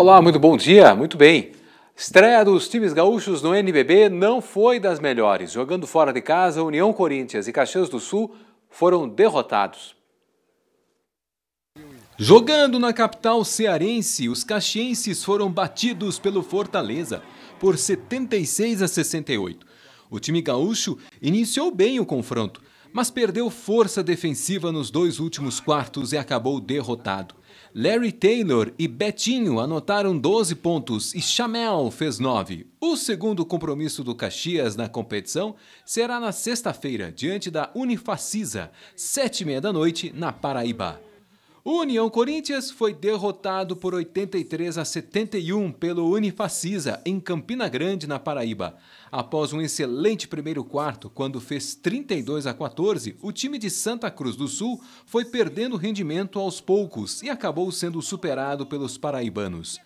Olá, muito bom dia, muito bem. Estreia dos times gaúchos no NBB não foi das melhores. Jogando fora de casa, União Corinthians e Caxias do Sul foram derrotados. Jogando na capital cearense, os caxienses foram batidos pelo Fortaleza por 76 a 68. O time gaúcho iniciou bem o confronto, mas perdeu força defensiva nos dois últimos quartos e acabou derrotado. Larry Taylor e Betinho anotaram 12 pontos e Chamel fez 9. O segundo compromisso do Caxias na competição será na sexta-feira, diante da Unifacisa, sete e meia da noite, na Paraíba. O União Corinthians foi derrotado por 83 a 71 pelo Unifacisa, em Campina Grande, na Paraíba. Após um excelente primeiro quarto, quando fez 32 a 14, o time de Santa Cruz do Sul foi perdendo rendimento aos poucos e acabou sendo superado pelos paraibanos.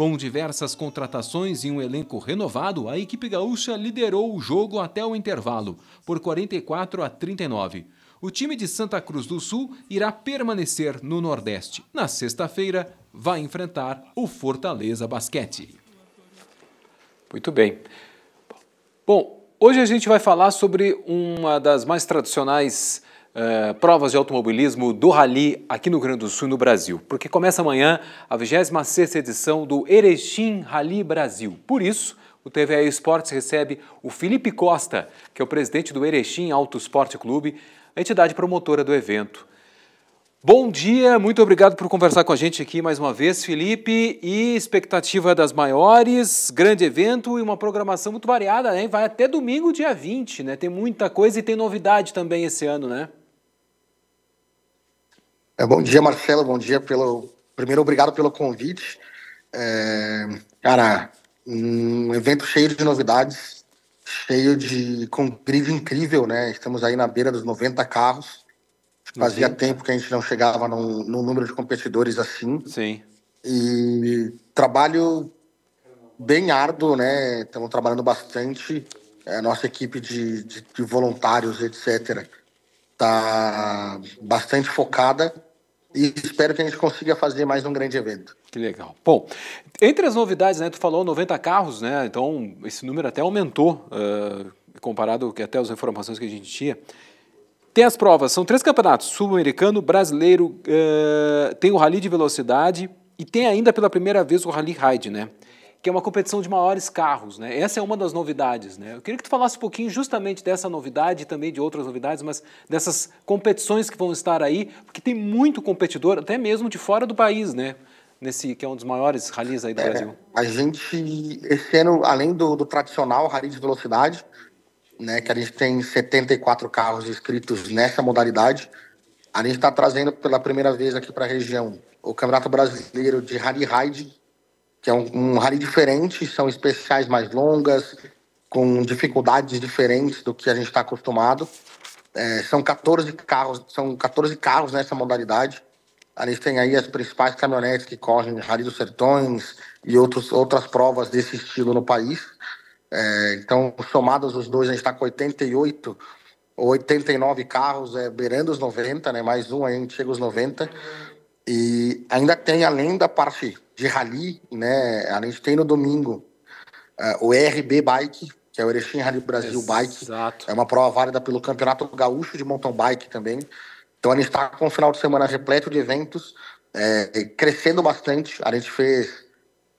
Com diversas contratações e um elenco renovado, a equipe gaúcha liderou o jogo até o intervalo, por 44 a 39. O time de Santa Cruz do Sul irá permanecer no Nordeste. Na sexta-feira, vai enfrentar o Fortaleza Basquete. Muito bem. Bom, hoje a gente vai falar sobre uma das mais tradicionais Uh, provas de automobilismo do Rally aqui no Rio Grande do Sul no Brasil, porque começa amanhã a 26ª edição do Erechim Rally Brasil. Por isso, o TVA Esportes recebe o Felipe Costa, que é o presidente do Erechim Auto Esporte Clube, a entidade promotora do evento. Bom dia, muito obrigado por conversar com a gente aqui mais uma vez, Felipe. E expectativa das maiores, grande evento e uma programação muito variada, né? Vai até domingo, dia 20, né? Tem muita coisa e tem novidade também esse ano, né? É, bom dia, Marcelo. Bom dia pelo. Primeiro, obrigado pelo convite. É, cara, um evento cheio de novidades, cheio de com crise incrível, né? Estamos aí na beira dos 90 carros. Fazia Sim. Uhum. tempo que a gente não chegava num, num, número de competidores assim. Sim. E trabalho bem árduo, né? Estamos trabalhando bastante. A é, nossa equipe de, de, de voluntários, etc., está bastante focada e espero que a gente consiga fazer mais um grande evento. Que legal. Bom, entre as novidades, né, tu falou 90 carros, né? Então esse número até aumentou uh, comparado que até as informações que a gente tinha. Tem as provas, são três campeonatos: sul-americano, brasileiro, uh, tem o rally de velocidade e tem ainda pela primeira vez o rally ride, né? que é uma competição de maiores carros, né? Essa é uma das novidades, né? Eu queria que tu falasse um pouquinho justamente dessa novidade e também de outras novidades, mas dessas competições que vão estar aí, porque tem muito competidor, até mesmo de fora do país, né? Nesse que é um dos maiores ralis aí do é, Brasil. A gente, esse ano, além do, do tradicional rally de velocidade, né, que a gente tem 74 carros inscritos nessa modalidade, a gente está trazendo pela primeira vez aqui para a região o Campeonato Brasileiro de Rally Ride que é um, um rally diferente, são especiais mais longas, com dificuldades diferentes do que a gente está acostumado. É, são 14 carros, são 14 carros nessa modalidade. A gente tem aí as principais caminhonetes que correm Rally dos Sertões e outros, outras provas desse estilo no país. É, então, somados os dois, a gente está com 88 89 carros, é, beirando os 90, né? mais um aí a gente chega aos 90. E ainda tem, além da parte de rally, né? A gente tem no domingo uh, o RB Bike, que é o Erechim Rally Brasil Bike. Exato. É uma prova válida pelo Campeonato Gaúcho de Mountain Bike também. Então a gente está com um final de semana repleto de eventos, é, crescendo bastante. A gente fez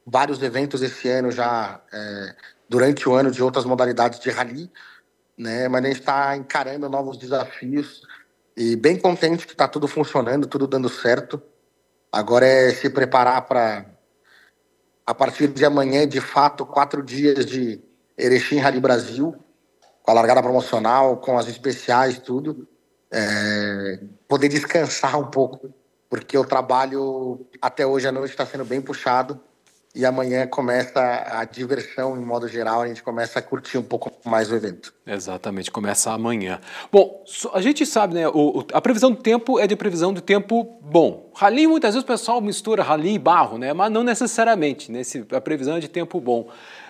vários eventos esse ano já é, durante o ano de outras modalidades de rally, né? Mas a gente está encarando novos desafios e bem contente que está tudo funcionando, tudo dando certo. Agora é se preparar para a partir de amanhã, de fato, quatro dias de Erechim Rally Brasil, com a largada promocional, com as especiais, tudo. É, poder descansar um pouco, porque o trabalho até hoje à noite está sendo bem puxado e amanhã começa a diversão em modo geral, a gente começa a curtir um pouco mais o evento. Exatamente, começa amanhã. Bom, a gente sabe, né? O, a previsão do tempo é de previsão do tempo bom. Rally, muitas vezes o pessoal mistura rally e barro, né? Mas não necessariamente, né? Se a previsão é de tempo bom.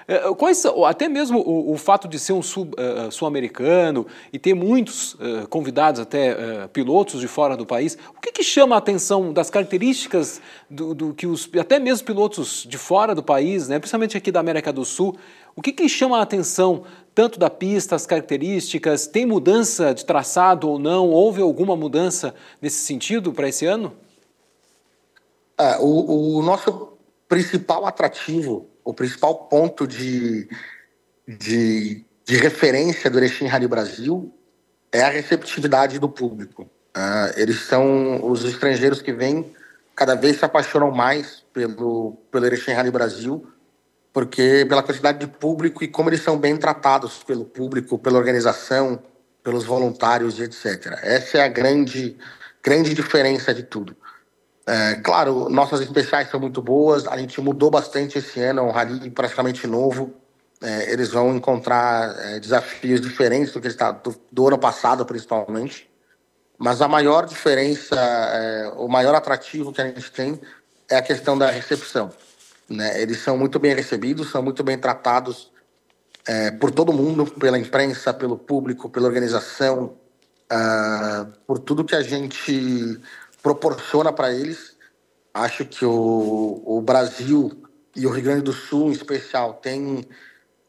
É, é, quais, até mesmo o, o fato de ser um é, sul-americano uh, sul e ter muitos uh, convidados, até uh, pilotos de fora do país, o que, que chama a atenção das características do, do, que os, até mesmo pilotos de fora do país, né, principalmente aqui da América do Sul, o que, que chama a atenção tanto da pista, as características? Tem mudança de traçado ou não? Houve alguma mudança nesse sentido para esse ano? É, o, o nosso principal atrativo o principal ponto de, de, de referência do Erechim Rally Brasil é a receptividade do público. Uh, eles são os estrangeiros que vêm cada vez se apaixonam mais pelo pelo Erechim Rally Brasil, porque pela quantidade de público e como eles são bem tratados pelo público, pela organização, pelos voluntários, etc. Essa é a grande grande diferença de tudo. É, claro, nossas especiais são muito boas, a gente mudou bastante esse ano, é um rally praticamente novo. É, eles vão encontrar é, desafios diferentes do que está do, do, ano passado, principalmente. Mas a maior diferença, é, o maior atrativo que a gente tem é a questão da recepção. Né? Eles são muito bem recebidos, são muito bem tratados é, por todo mundo, pela imprensa, pelo público, pela organização, uh, por tudo que a gente proporciona para eles. Acho que o, o Brasil e o Rio Grande do Sul, em especial, tem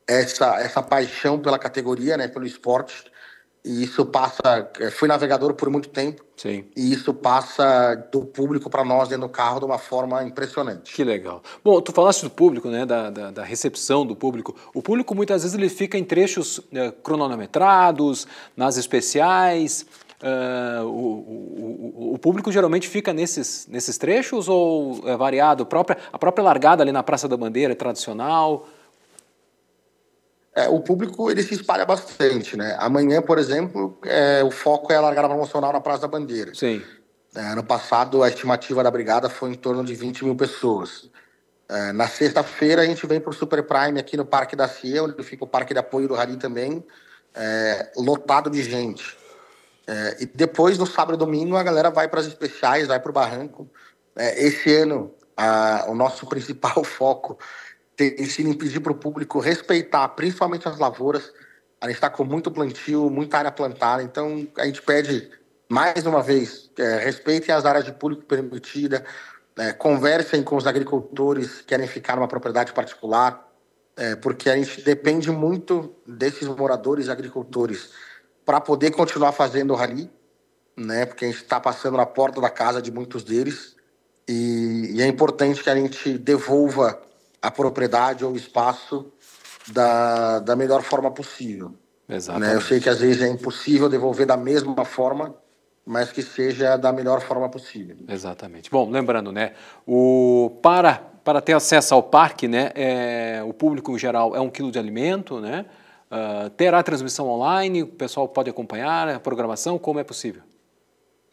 essa, essa paixão pela categoria, né, pelo esporte. E isso passa. É, fui navegador por muito tempo. Sim. E isso passa do público para nós dentro do carro de uma forma impressionante. Que legal. Bom, tu falaste do público, né? Da, da, da recepção do público. O público muitas vezes ele fica em trechos né, cronometrados, nas especiais. Uh, o, o, o, público geralmente fica nesses, nesses trechos ou é variado? A própria, a própria largada ali na Praça da Bandeira é tradicional? É, o público ele se espalha bastante, né? Amanhã, por exemplo, é, o foco é a largada promocional na Praça da Bandeira. Sim. É, ano passado, a estimativa da brigada foi em torno de 20 mil pessoas. É, na sexta-feira, a gente vem para o Super Prime aqui no Parque da Cia, onde fica o Parque de Apoio do Rally também, é, lotado de gente. É, e depois, no sábado e domingo, a galera vai para as especiais, vai para o barranco. É, esse ano, a, o nosso principal foco tem sido impedir para o público respeitar, principalmente as lavouras. A gente está com muito plantio, muita área plantada, então a gente pede, mais uma vez, é, respeitem as áreas de público permitida, é, conversem com os agricultores que querem ficar numa propriedade particular, é, porque a gente depende muito desses moradores agricultores para poder continuar fazendo o rally, né? Porque a gente está passando na porta da casa de muitos deles e, e, é importante que a gente devolva a propriedade ou o espaço da, da melhor forma possível. Exato. Né? Eu sei que às vezes é impossível devolver da mesma forma, mas que seja da melhor forma possível. Exatamente. Bom, lembrando, né? O para para ter acesso ao parque, né? É, o público em geral é um quilo de alimento, né? Ah, terá transmissão online? O pessoal pode acompanhar a programação? Como é possível?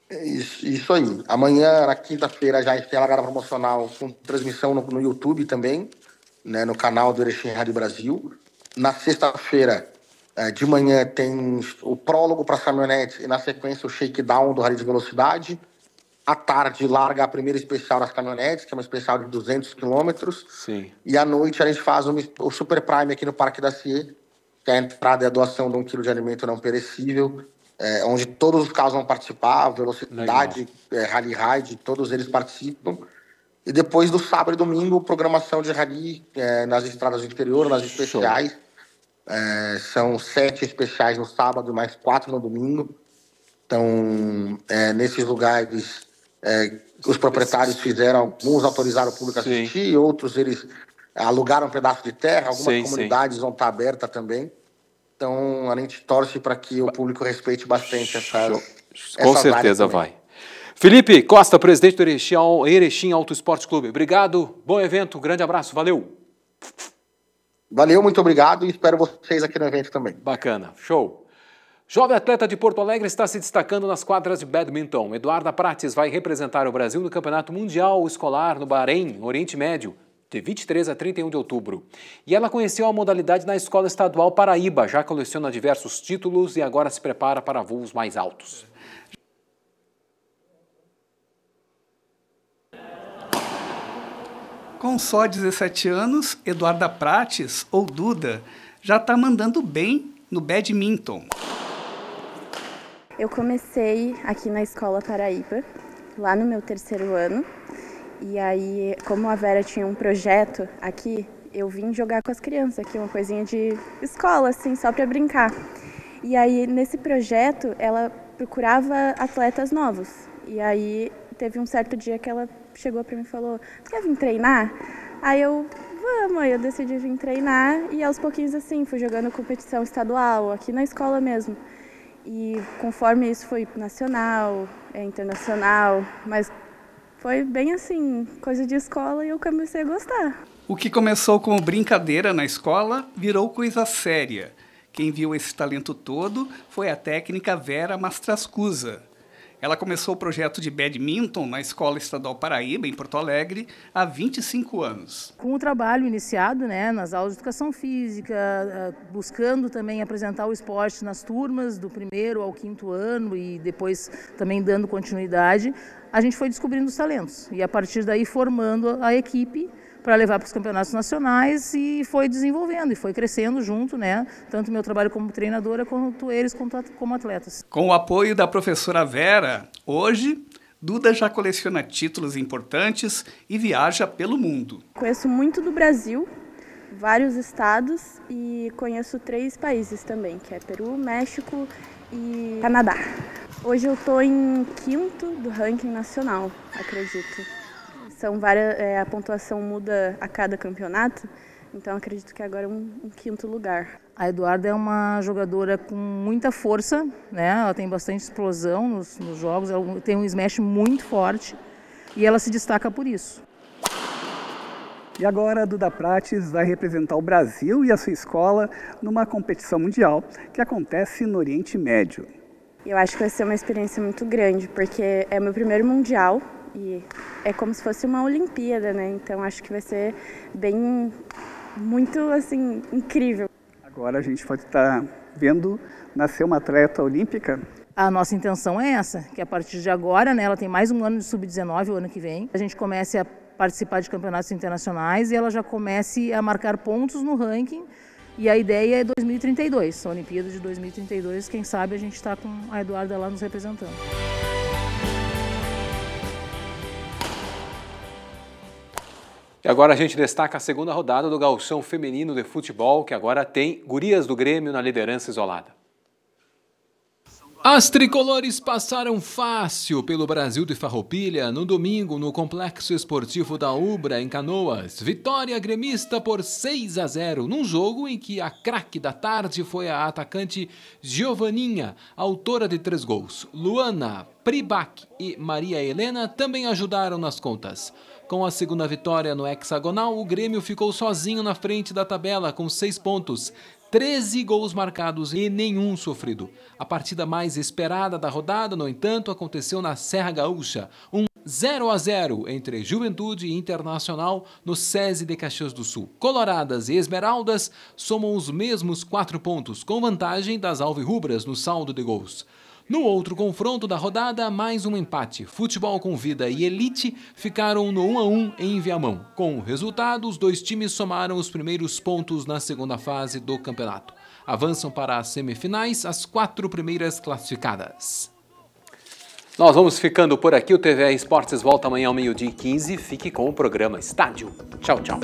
É isso, isso aí. Amanhã, na quinta-feira, já tem a largada promocional com transmissão no, no YouTube também, né, no canal do Erechim Rádio Brasil. Na sexta-feira, é, de manhã, tem o prólogo para as caminhonetes e, na sequência, o shakedown do Rádio de Velocidade. À tarde, larga a primeira especial das caminhonetes, que é uma especial de 200 quilômetros. E à noite, a gente faz o Super Prime aqui no Parque da Cie, que a entrada é a doação de um quilo de alimento não perecível, é, onde todos os carros vão participar, velocidade, é, rally ride, todos eles participam. E depois do sábado e domingo, programação de rally é, nas estradas do interior, nas especiais. É, são sete especiais no sábado e mais quatro no domingo. Então, é, nesses lugares, é, os proprietários fizeram, alguns autorizaram o público a assistir, Sim. outros eles alugaram um pedaço de terra, algumas sim, comunidades sim. vão estar abertas também. Então, a gente torce para que o público respeite bastante essas. Com essas certeza vai. Felipe Costa, presidente do Erechim, Erechim Auto Esporte Clube. Obrigado, bom evento, grande abraço, valeu. Valeu, muito obrigado e espero vocês aqui no evento também. Bacana, show. Jovem atleta de Porto Alegre está se destacando nas quadras de badminton. Eduarda Prates vai representar o Brasil no Campeonato Mundial Escolar no Bahrein, no Oriente Médio, de 23 a 31 de outubro. E ela conheceu a modalidade na Escola Estadual Paraíba, já coleciona diversos títulos e agora se prepara para voos mais altos. Com só 17 anos, Eduarda Prates, ou Duda, já está mandando bem no badminton. Eu comecei aqui na Escola Paraíba, lá no meu terceiro ano. E aí, como a Vera tinha um projeto aqui, eu vim jogar com as crianças aqui, uma coisinha de escola, assim, só para brincar. E aí, nesse projeto, ela procurava atletas novos. E aí, teve um certo dia que ela chegou para mim e falou: Quer vir treinar? Aí eu, vamos, aí eu decidi vir treinar. E aos pouquinhos, assim, fui jogando competição estadual, aqui na escola mesmo. E conforme isso foi nacional, é, internacional, mas foi bem assim, coisa de escola e eu comecei a gostar. O que começou como brincadeira na escola virou coisa séria. Quem viu esse talento todo foi a técnica Vera Mastrascusa, ela começou o projeto de badminton na Escola Estadual Paraíba, em Porto Alegre, há 25 anos. Com o trabalho iniciado né, nas aulas de educação física, ah, buscando também apresentar o esporte nas turmas do primeiro ao quinto ano e depois também dando continuidade, a gente foi descobrindo os talentos e a partir daí formando a equipe para levar para os campeonatos nacionais e foi desenvolvendo e foi crescendo junto, né? Tanto meu trabalho como treinadora quanto eles como atletas. Com o apoio da professora Vera, hoje Duda já coleciona títulos importantes e viaja pelo mundo. Conheço muito do Brasil, vários estados e conheço três países também, que é Peru, México e Canadá. Hoje eu estou em quinto do ranking nacional, acredito são várias, é, a pontuação muda a cada campeonato, então acredito que agora é um, um, quinto lugar. A Eduarda é uma jogadora com muita força, né? ela tem bastante explosão nos, nos jogos, ela tem um smash muito forte e ela se destaca por isso. E agora a Duda Prates vai representar o Brasil e a sua escola numa competição mundial que acontece no Oriente Médio. Eu acho que vai ser uma experiência muito grande, porque é meu primeiro mundial e é como se fosse uma Olimpíada, né? Então acho que vai ser bem, muito assim, incrível. Agora a gente pode estar vendo nascer uma atleta olímpica a nossa intenção é essa, que a partir de agora, né, ela tem mais um ano de sub-19 o ano que vem, a gente comece a participar de campeonatos internacionais e ela já comece a marcar pontos no ranking. E a ideia é 2032, a Olimpíada de 2032, quem sabe a gente está com a Eduarda lá nos representando. E agora a gente destaca a segunda rodada do Galchão Feminino de Futebol, que agora tem Gurias do Grêmio na liderança isolada. As tricolores passaram fácil pelo Brasil de Farroupilha no domingo no Complexo Esportivo da Ubra, em Canoas. Vitória gremista por 6 a 0, num jogo em que a craque da tarde foi a atacante Giovaninha, autora de três gols. Luana, Pribac e Maria Helena também ajudaram nas contas. Com a segunda vitória no hexagonal, o Grêmio ficou sozinho na frente da tabela com seis pontos, 13 gols marcados e nenhum sofrido. A partida mais esperada da rodada, no entanto, aconteceu na Serra Gaúcha, um 0 a 0 entre Juventude e Internacional no SESI de Caxias do Sul. Coloradas e Esmeraldas somam os mesmos quatro pontos, com vantagem das alvirrubras no saldo de gols. No outro confronto da rodada, mais um empate. Futebol com Vida e Elite ficaram no 1 a 1 em Viamão. Com o resultado, os dois times somaram os primeiros pontos na segunda fase do campeonato. Avançam para as semifinais as quatro primeiras classificadas. Nós vamos ficando por aqui. O TVR Esportes volta amanhã ao meio-dia e 15. Fique com o programa Estádio. Tchau, tchau.